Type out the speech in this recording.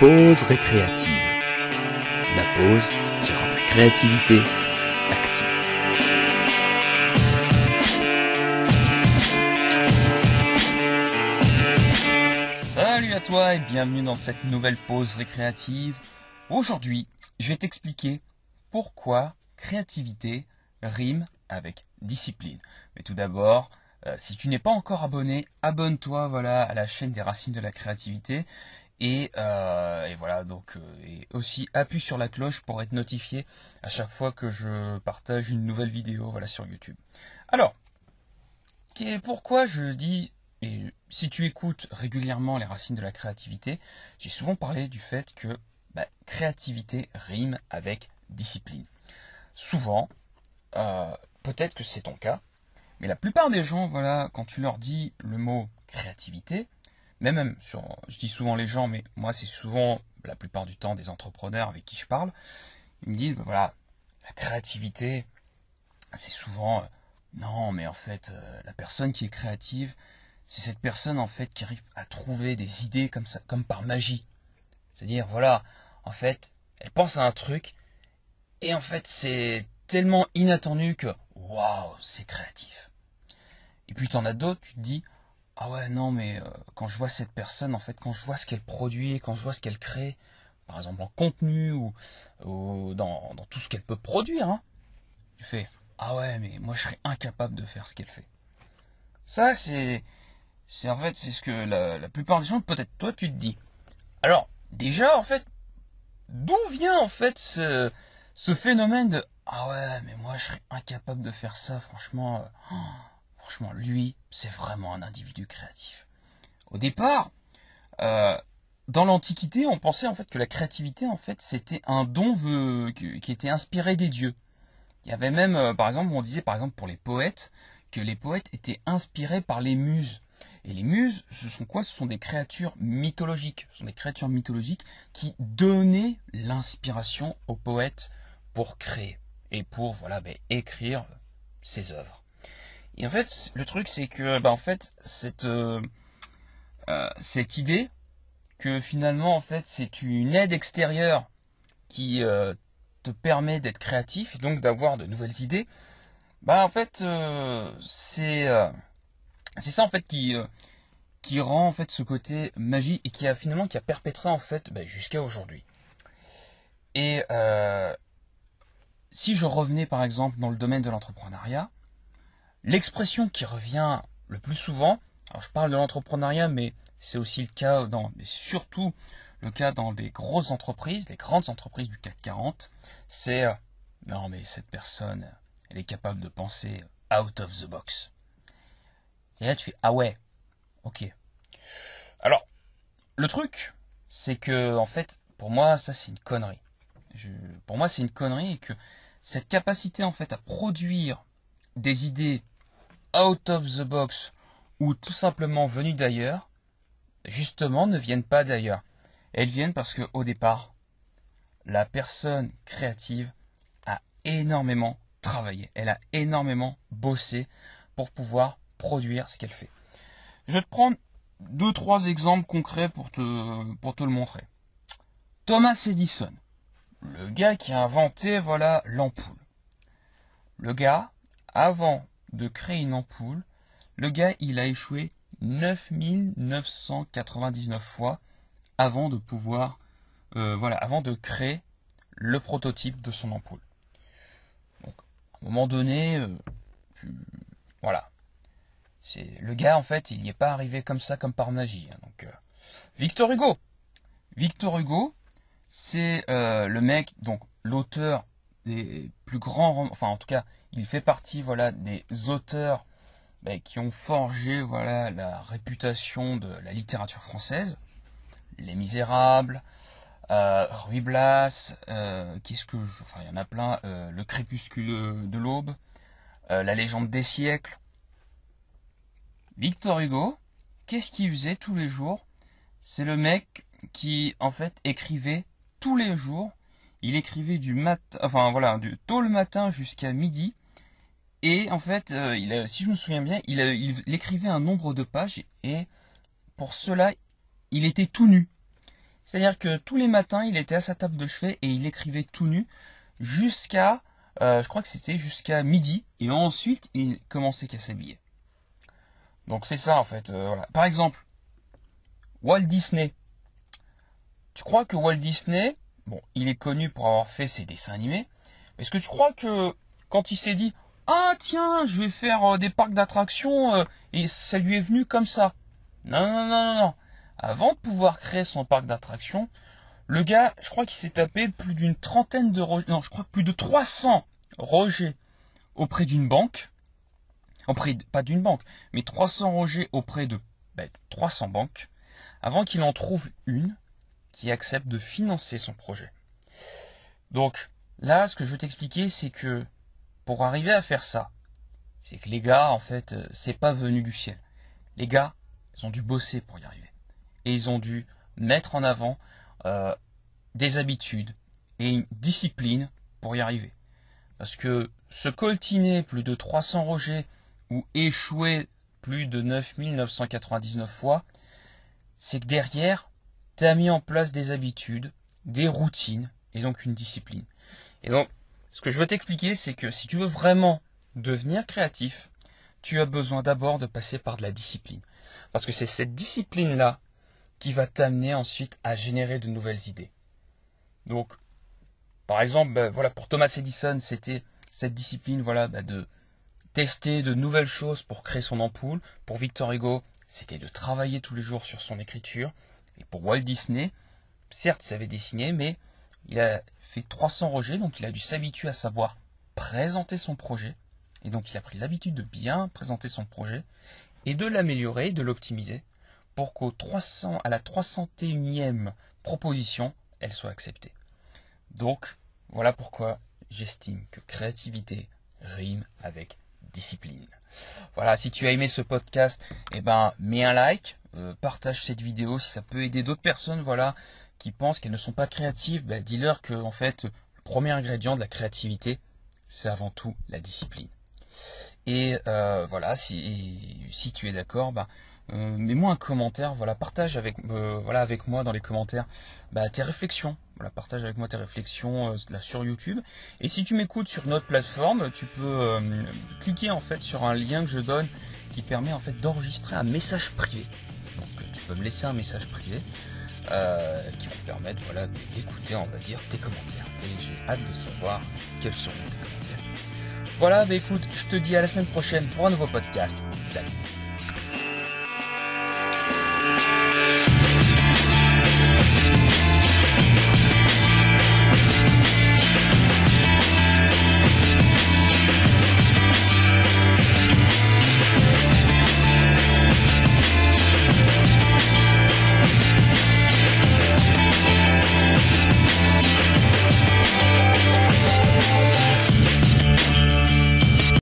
Pause récréative. La pause qui rend la créativité active. Salut à toi et bienvenue dans cette nouvelle pause récréative. Aujourd'hui, je vais t'expliquer pourquoi créativité rime avec discipline. Mais tout d'abord, euh, si tu n'es pas encore abonné, abonne-toi voilà à la chaîne des racines de la créativité euh, et, voilà, donc euh, et aussi appuie sur la cloche pour être notifié à chaque fois que je partage une nouvelle vidéo sur YouTube. Alors, pourquoi je dis, et si tu écoutes régulièrement les racines de la créativité, j'ai souvent parlé du fait que bah, créativité rime avec discipline. Souvent, euh, peut-être que c'est ton cas, mais la plupart des gens, voilà, quand tu leur dis le mot créativité, même, sur, je dis souvent les gens, mais moi c'est souvent la plupart du temps des entrepreneurs avec qui je parle, ils me disent, bah, voilà, la créativité, c'est souvent, euh, non, mais en fait, euh, la personne qui est créative, c'est cette personne en fait qui arrive à trouver des idées comme ça, comme par magie. C'est-à-dire, voilà, en fait, elle pense à un truc, et en fait, c'est tellement inattendu que, waouh, c'est créatif. Et puis tu en as d'autres, tu te dis, ah ouais non mais euh, quand je vois cette personne en fait quand je vois ce qu'elle produit quand je vois ce qu'elle crée par exemple en contenu ou, dans, tout ce qu'elle peut produire hein, tu fais ah ouais mais moi je serais incapable de faire ce qu'elle fait ça c'est en fait c'est ce que la, plupart des gens peut-être toi tu te dis alors déjà en fait d'où vient en fait ce, phénomène de ah ouais mais moi je serais incapable de faire ça franchement euh, oh. Franchement, lui, c'est vraiment un individu créatif. Au départ, euh, dans l'Antiquité, on pensait en fait que la créativité, en fait, c'était un don qui était inspiré des dieux. Il y avait même, euh, par exemple, on disait par exemple pour les poètes que les poètes étaient inspirés par les muses. Et les muses, ce sont quoi Ce sont des créatures mythologiques. Ce sont des créatures mythologiques qui donnaient l'inspiration aux poètes pour créer et pour voilà, ben, écrire ses œuvres. Et en fait, le truc, c'est que, bah, en fait, cette, euh, euh, idée que finalement, en fait, c'est une aide extérieure qui euh, te permet d'être créatif et donc d'avoir de nouvelles idées, bah, en fait, c'est, c'est ça, en fait, qui, qui rend, en fait, ce côté magique et qui a finalement, qui a perpétré, en fait, bah, jusqu'à aujourd'hui. Et si je revenais, par exemple, dans le domaine de l'entrepreneuriat, L'expression qui revient le plus souvent, alors je parle de l'entrepreneuriat, mais c'est aussi le cas dans, mais surtout le cas dans des grosses entreprises, les grandes entreprises du CAC 40, c'est euh, non mais cette personne, elle est capable de penser out of the box. Et là tu fais ah ouais, ok. Alors le truc, c'est que en fait pour moi ça c'est une connerie. pour moi c'est une connerie que cette capacité en fait à produire des idées out of the box ou tout simplement venues d'ailleurs, justement ne viennent pas d'ailleurs. Elles viennent parce qu'au départ, la personne créative a énormément travaillé, elle a énormément bossé pour pouvoir produire ce qu'elle fait. Je vais te prendre deux trois exemples concrets pour te pour te le montrer. Thomas Edison, le gars qui a inventé voilà l'ampoule. Le gars avant de créer une ampoule. Le gars, il a échoué 9999 fois avant de pouvoir, euh, voilà, avant de créer le prototype de son ampoule. Donc, à un moment donné, euh, voilà. C'est, le gars, en fait, il n'y est pas arrivé comme ça, comme par magie. Hein. donc, euh, Victor Hugo. Victor Hugo, c'est le mec, donc l'auteur des plus grands, enfin en tout cas, il fait partie voilà des auteurs bah, qui ont forgé voilà la réputation de la littérature française. Les Misérables, euh, Ruy Blas, euh, qu'est-ce que, enfin il y en a plein, euh, Le Crépuscule de, de l'aube, La Légende des siècles. Victor Hugo, qu'est-ce qu'il faisait tous les jours C'est le mec qui en fait écrivait tous les jours il écrivait du mat, enfin voilà, tôt le matin jusqu'à midi. Et en fait, euh, si je me souviens bien, il, écrivait un nombre de pages et pour cela, il était tout nu. C'est-à-dire que tous les matins, il était à sa table de chevet et il écrivait tout nu jusqu'à, euh, je crois que c'était jusqu'à midi. Et ensuite, il commençait qu'à s'habiller. Donc c'est ça en fait. Euh, Par exemple, Walt Disney. Tu crois que Walt Disney, Bon, il est connu pour avoir fait ses dessins animés. Est-ce que tu crois que quand il s'est dit Ah tiens, je vais faire euh, des parcs d'attractions euh, et ça lui est venu comme ça Non, non, non, non, non. Avant de pouvoir créer son parc d'attractions, le gars, je crois qu'il s'est tapé plus d'une trentaine de rejets, non, je crois plus de 300 rejets auprès d'une banque, auprès de, pas d'une banque, mais 300 rejets auprès de 300 ben, banques, avant qu'il en trouve une qui accepte de financer son projet. Donc là, ce que je veux t'expliquer, c'est que pour arriver à faire ça, c'est que les gars, en fait, euh, c'est pas venu du ciel. Les gars, ils ont dû bosser pour y arriver. Et ils ont dû mettre en avant euh, des habitudes et une discipline pour y arriver. Parce que se coltiner plus de 300 rejets ou échouer plus de 9999 fois, c'est que derrière, tu as mis en place des habitudes, des routines et donc une discipline. Et donc, ce que je veux t'expliquer, c'est que si tu veux vraiment devenir créatif, tu as besoin d'abord de passer par de la discipline. Parce que c'est cette discipline-là qui va t'amener ensuite à générer de nouvelles idées. Donc, par exemple, ben voilà, pour Thomas Edison, c'était cette discipline voilà, ben de tester de nouvelles choses pour créer son ampoule. Pour Victor Hugo, c'était de travailler tous les jours sur son écriture. Et pour Walt Disney, certes, il savait dessiner, mais il a fait 300 rejets, donc il a dû s'habituer à savoir présenter son projet. Et donc il a pris l'habitude de bien présenter son projet et de l'améliorer, de l'optimiser pour qu'au 300, à la 301e proposition, elle soit acceptée. Donc voilà pourquoi j'estime que créativité rime avec discipline. Voilà, si tu as aimé ce podcast, et eh ben, mets un like, euh, partage cette vidéo si ça peut aider d'autres personnes, voilà, qui pensent qu'elles ne sont pas créatives, ben, dis-leur que, en fait, le premier ingrédient de la créativité, c'est avant tout la discipline. Et euh, voilà, si, si, tu es d'accord, ben, euh, mets-moi un commentaire, voilà, partage avec, voilà, avec moi dans les commentaires ben, tes réflexions voilà, partage avec moi tes réflexions euh, là, sur YouTube. Et si tu m'écoutes sur notre plateforme, tu peux euh, cliquer en fait sur un lien que je donne qui permet en fait d'enregistrer un message privé. Donc euh, tu peux me laisser un message privé qui va te permettre voilà, d'écouter on va dire tes commentaires. Et j'ai hâte de savoir quels sont tes commentaires. Voilà, bah écoute, je te dis à la semaine prochaine pour un nouveau podcast. Salut